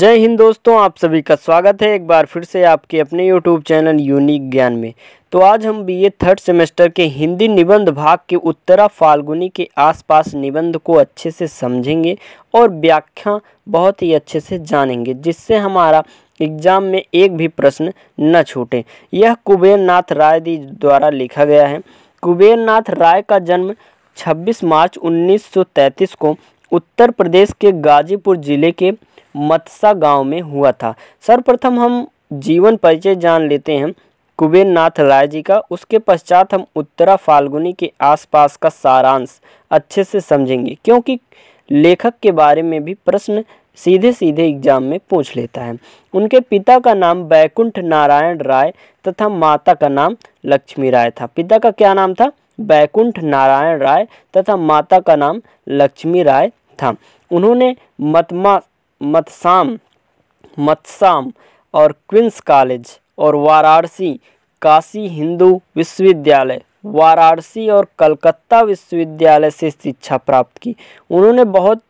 जय हिंद दोस्तों आप सभी का स्वागत है एक बार फिर से आपके अपने यूट्यूब चैनल यूनिक ज्ञान में तो आज हम बीए थर्ड सेमेस्टर के हिंदी निबंध भाग के उत्तरा फाल्गुनी के आसपास निबंध को अच्छे से समझेंगे और व्याख्या बहुत ही अच्छे से जानेंगे जिससे हमारा एग्जाम में एक भी प्रश्न न छूटे यह कुबेर नाथ राय जी द्वारा लिखा गया है कुबेर नाथ राय का जन्म छब्बीस मार्च उन्नीस को उत्तर प्रदेश के गाजीपुर जिले के मत्सा गांव में हुआ था सर्वप्रथम हम जीवन परिचय जान लेते हैं कुबेर नाथ राय जी का उसके पश्चात हम उत्तरा फाल्गुनी के आसपास का सारांश अच्छे से समझेंगे क्योंकि लेखक के बारे में भी प्रश्न सीधे सीधे एग्जाम में पूछ लेता है उनके पिता का नाम बैकुंठ नारायण राय तथा माता का नाम लक्ष्मी राय था पिता का क्या नाम था बैकुंठ नारायण राय तथा माता का नाम लक्ष्मी राय था उन्होंने मतमा मतसाम मथसाम और क्विंस कॉलेज और वाराणसी काशी हिंदू विश्वविद्यालय वाराणसी और कलकत्ता विश्वविद्यालय से शिक्षा प्राप्त की उन्होंने बहुत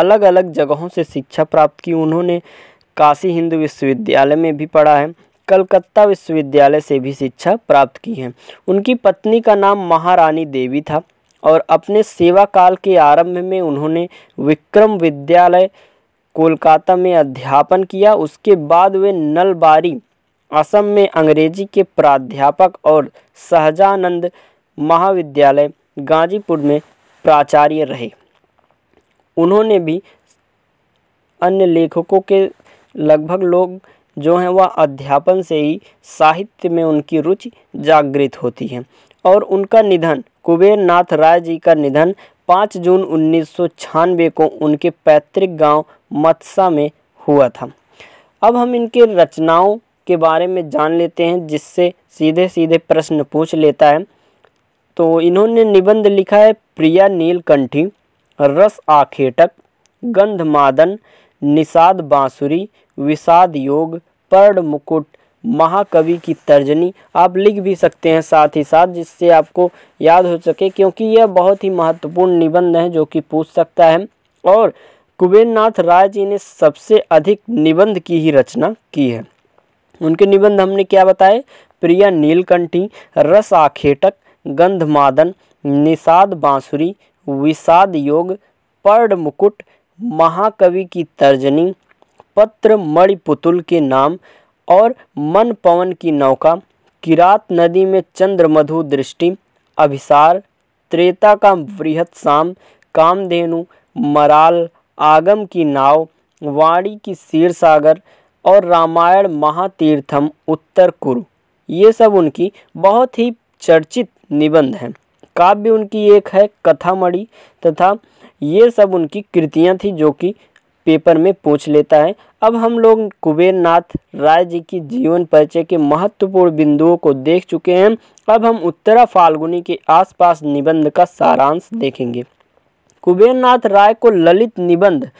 अलग अलग जगहों से शिक्षा प्राप्त की उन्होंने काशी हिंदू विश्वविद्यालय में भी पढ़ा है कलकत्ता विश्वविद्यालय से भी शिक्षा प्राप्त की है उनकी पत्नी का नाम महारानी देवी था और अपने सेवा काल के आरंभ में उन्होंने विक्रम विद्यालय कोलकाता में अध्यापन किया उसके बाद वे नलबारी असम में अंग्रेजी के प्राध्यापक और सहजानंद महाविद्यालय गाजीपुर में प्राचार्य रहे उन्होंने भी अन्य लेखकों के लगभग लोग जो हैं वह अध्यापन से ही साहित्य में उनकी रुचि जागृत होती है और उनका निधन कुबेर नाथ राय जी का निधन पाँच जून उन्नीस को उनके पैतृक गांव मत्सा में हुआ था अब हम इनके रचनाओं के बारे में जान लेते हैं जिससे सीधे सीधे प्रश्न पूछ लेता है तो इन्होंने निबंध लिखा है प्रिया नीलकंठी रस आखेटक गंधमादन निषाद बांसुरी विषाद योग पर्ण मुकुट महाकवि की तर्जनी आप लिख भी सकते हैं साथ ही साथ जिससे आपको याद हो सके क्योंकि यह बहुत ही महत्वपूर्ण निबंध है जो कि पूछ सकता है और कुबेरनाथ राय जी ने सबसे अधिक निबंध की ही रचना की है उनके निबंध हमने क्या बताए प्रिया नीलकंठी रस आखेटक गंधमादन निषाद बांसुरी विषाद योग पर्ड मुकुट महाकवि की तर्जनी पत्र मणिपुतुल के नाम और मन पवन की नौका किरात नदी में चंद्रमधु दृष्टि अभिसार त्रेता का वृहत शाम कामधेनु मराल आगम की नाव वाणी की शीर सागर और रामायण महातीर्थम उत्तर कुरु ये सब उनकी बहुत ही चर्चित निबंध हैं काव्य उनकी एक है कथामणि तथा ये सब उनकी कृतियाँ थी जो कि पेपर में पूछ लेता है अब हम लोग कुबेर नाथ राय जी की जीवन परिचय के महत्वपूर्ण बिंदुओं को देख चुके हैं अब हम उत्तरा फाल्गुनी के आसपास निबंध का सारांश देखेंगे कुबेर नाथ राय को ललित निबंध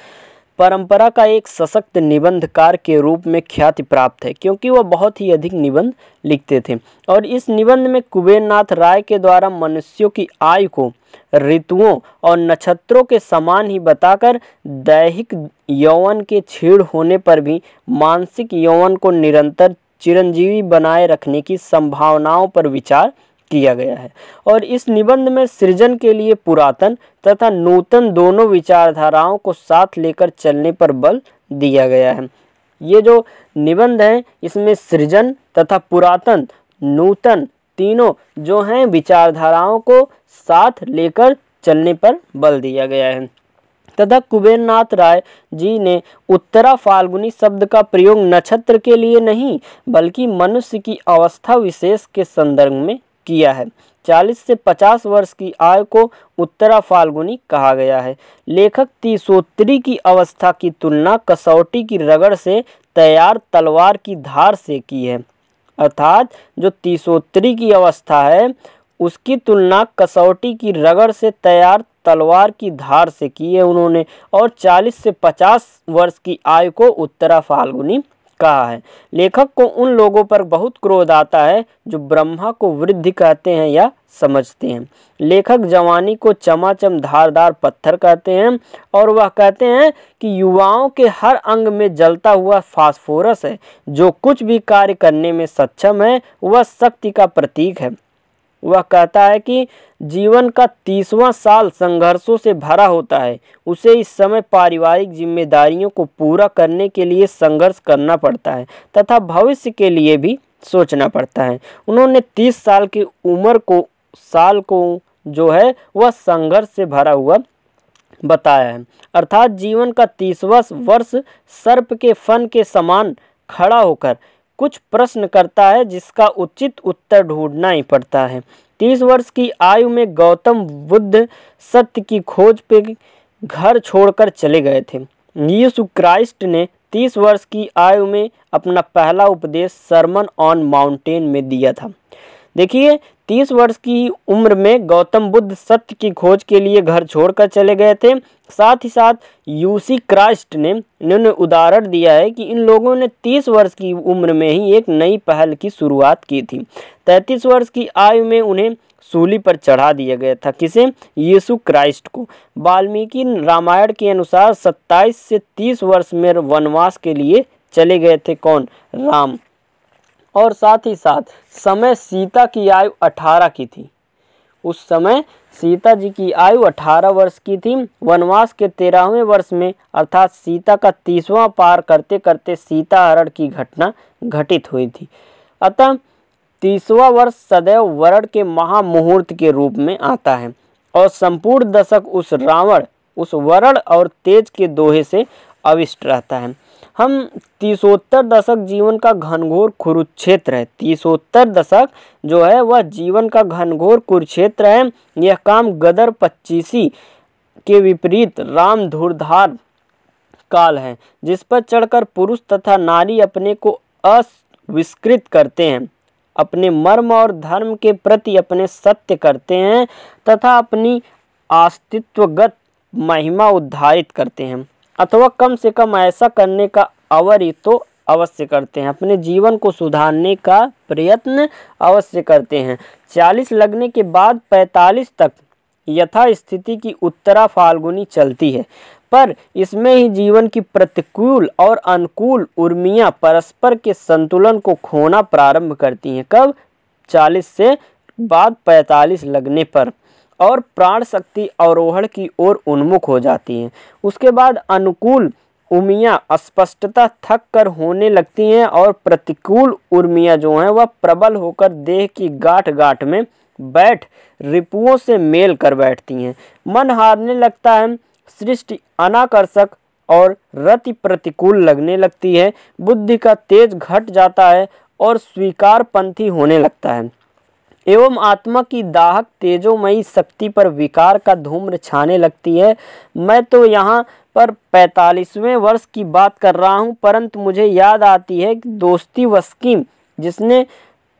परंपरा का एक सशक्त निबंधकार के रूप में ख्याति प्राप्त है क्योंकि वह बहुत ही अधिक निबंध लिखते थे और इस निबंध में कुबेरनाथ राय के द्वारा मनुष्यों की आयु को ऋतुओं और नक्षत्रों के समान ही बताकर दैहिक यौवन के छेड़ होने पर भी मानसिक यौवन को निरंतर चिरंजीवी बनाए रखने की संभावनाओं पर विचार किया गया है और इस निबंध में सृजन के लिए पुरातन तथा नूतन दोनों विचारधाराओं को साथ लेकर चलने पर बल दिया गया है ये जो निबंध है इसमें सृजन तथा पुरातन नूतन तीनों जो हैं विचारधाराओं को साथ लेकर चलने पर बल दिया गया है तथा कुबेरनाथ राय जी ने उत्तरा फाल्गुनी शब्द का प्रयोग नक्षत्र के लिए नहीं बल्कि मनुष्य की अवस्था विशेष के संदर्भ में किया है 40 से 50 वर्ष की आयु को उत्तरा फाल्गुनी कहा गया है लेखक तीसोत्री की अवस्था की तुलना कसौटी की रगड़ से तैयार तलवार की धार से की है अर्थात जो तीसोत्री की अवस्था है उसकी तुलना कसौटी की रगड़ से तैयार तलवार की धार से की है उन्होंने और 40 से 50 वर्ष की आयु को उत्तरा फाल्गुनी कहा है लेखक को उन लोगों पर बहुत क्रोध आता है जो ब्रह्मा को वृद्धि कहते हैं या समझते हैं लेखक जवानी को चमाचम धारदार पत्थर कहते हैं और वह कहते हैं कि युवाओं के हर अंग में जलता हुआ फास्फोरस है जो कुछ भी कार्य करने में सक्षम है वह शक्ति का प्रतीक है वह कहता है कि जीवन का तीसवां साल संघर्षों से भरा होता है उसे इस समय पारिवारिक जिम्मेदारियों को पूरा करने के लिए संघर्ष करना पड़ता है तथा भविष्य के लिए भी सोचना पड़ता है उन्होंने तीस साल की उम्र को साल को जो है वह संघर्ष से भरा हुआ बताया है अर्थात जीवन का तीसवा वर्ष सर्प के फन के समान खड़ा होकर कुछ प्रश्न करता है जिसका उचित उत्तर ढूंढना ही पड़ता है तीस वर्ष की आयु में गौतम बुद्ध सत्य की खोज पे घर छोड़कर चले गए थे यीशु क्राइस्ट ने तीस वर्ष की आयु में अपना पहला उपदेश सरमन ऑन माउंटेन में दिया था देखिए तीस वर्ष की उम्र में गौतम बुद्ध सत्य की खोज के लिए घर छोड़कर चले गए थे साथ ही साथ यूसी क्राइस्ट ने इन्होंने उदाहरण दिया है कि इन लोगों ने तीस वर्ष की उम्र में ही एक नई पहल की शुरुआत की थी तैंतीस वर्ष की आयु में उन्हें सूली पर चढ़ा दिया गया था किसे यीशु क्राइस्ट को वाल्मीकि रामायण के अनुसार सत्ताईस से तीस वर्ष में वनवास के लिए चले गए थे कौन राम और साथ ही साथ समय सीता की आयु अठारह की थी उस समय सीता जी की आयु अठारह वर्ष की थी वनवास के तेरहवें वर्ष में अर्थात सीता का तीसवां पार करते करते सीता हरण की घटना घटित हुई थी अतः तीसवा वर्ष सदैव वरण के महामुहूर्त के रूप में आता है और संपूर्ण दशक उस रावण उस वरण और तेज के दोहे से अविष्ट रहता है हम तीसोत्तर दशक जीवन का घनघोर कुरुक्षेत्र है तीसोत्तर दशक जो है वह जीवन का घनघोर कुरुक्षेत्र है यह काम गदर पच्चीसी के विपरीत राम धुरधार काल है जिस पर चढ़कर पुरुष तथा नारी अपने को अस्विष्कृत करते हैं अपने मर्म और धर्म के प्रति अपने सत्य करते हैं तथा अपनी अस्तित्वगत महिमा उद्धारित करते हैं अथवा कम से कम ऐसा करने का अवर तो अवश्य करते हैं अपने जीवन को सुधारने का प्रयत्न अवश्य करते हैं चालीस लगने के बाद पैंतालीस तक यथास्थिति की उत्तरा फाल्गुनी चलती है पर इसमें ही जीवन की प्रतिकूल और अनुकूल उर्मियां परस्पर के संतुलन को खोना प्रारंभ करती हैं कब चालीस से बाद पैंतालीस लगने पर और प्राण शक्ति अवरोहण की ओर उन्मुख हो जाती हैं उसके बाद अनुकूल उर्मियाँ अस्पष्टता थक कर होने लगती हैं और प्रतिकूल उर्मियाँ जो हैं वह प्रबल होकर देह की गाठ गाठ में बैठ रिपुओं से मेल कर बैठती हैं मन हारने लगता है सृष्टि अनाकर्षक और रति प्रतिकूल लगने लगती है बुद्धि का तेज घट जाता है और स्वीकार पंथी होने लगता है एवं आत्मा की दाहक तेजोमयी शक्ति पर विकार का धूम्र छाने लगती है मैं तो यहाँ पर पैंतालीसवें वर्ष की बात कर रहा हूँ परंतु मुझे याद आती है कि दोस्ती वस्कीम जिसने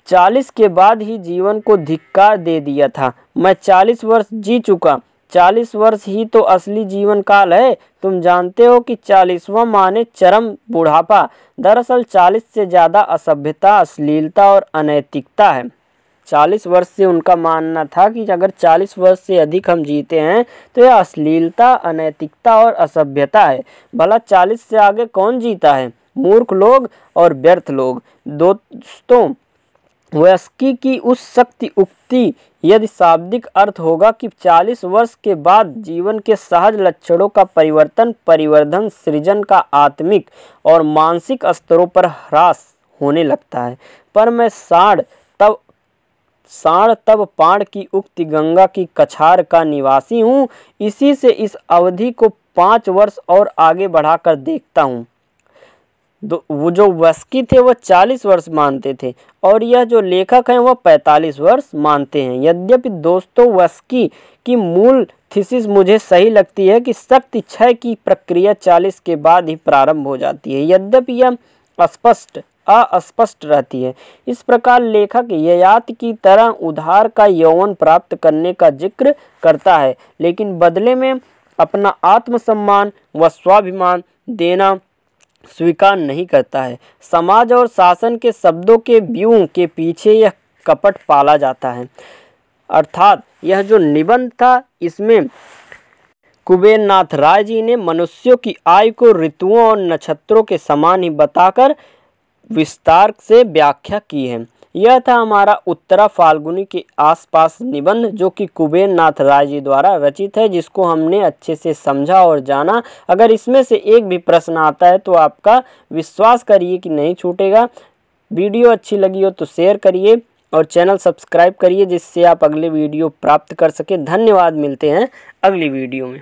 चालीस के बाद ही जीवन को धिक्कार दे दिया था मैं चालीस वर्ष जी चुका चालीस वर्ष ही तो असली जीवन काल है तुम जानते हो कि चालीसवा माने चरम बुढ़ापा दरअसल चालीस से ज़्यादा असभ्यता अश्लीलता और अनैतिकता है 40 वर्ष से उनका मानना था कि अगर 40 वर्ष से अधिक हम जीते हैं तो यह अश्लीलता अनैतिकता और असभ्यता है भला 40 से आगे कौन जीता है मूर्ख लोग और व्यर्थ लोग दोस्तों वयस्की की उस शक्ति उक्ति यदि शाब्दिक अर्थ होगा कि 40 वर्ष के बाद जीवन के सहज लक्षणों का परिवर्तन परिवर्धन सृजन का आत्मिक और मानसिक स्तरों पर ह्रास होने लगता है पर मैं साढ़ साण तब पाण की उक्ति गंगा की कछार का निवासी हूँ इसी से इस अवधि को पाँच वर्ष और आगे बढ़ाकर देखता हूँ वो जो वस्की थे वह चालीस वर्ष मानते थे और यह जो लेखक हैं वह पैंतालीस वर्ष मानते हैं यद्यपि दोस्तों वस्की की मूल थीसिस मुझे सही लगती है कि शक्ति क्षय की प्रक्रिया चालीस के बाद ही प्रारंभ हो जाती है यद्यपि यह स्पष्ट अस्पष्ट रहती है इस प्रकार लेखक ययात की तरह उधार का यौवन प्राप्त करने का जिक्र करता है लेकिन बदले में अपना आत्मसम्मान व स्वाभिमान देना स्वीकार नहीं करता है समाज और शासन के शब्दों के व्यू के पीछे यह कपट पाला जाता है अर्थात यह जो निबंध था इसमें कुबेरनाथ राय जी ने मनुष्यों की आय को ऋतुओं और नक्षत्रों के समान ही बताकर विस्तार से व्याख्या की है यह था हमारा उत्तरा फाल्गुनी के आसपास निबंध जो कि कुबेर नाथ राय जी द्वारा रचित है जिसको हमने अच्छे से समझा और जाना अगर इसमें से एक भी प्रश्न आता है तो आपका विश्वास करिए कि नहीं छूटेगा वीडियो अच्छी लगी हो तो शेयर करिए और चैनल सब्सक्राइब करिए जिससे आप अगले वीडियो प्राप्त कर सकें धन्यवाद मिलते हैं अगली वीडियो में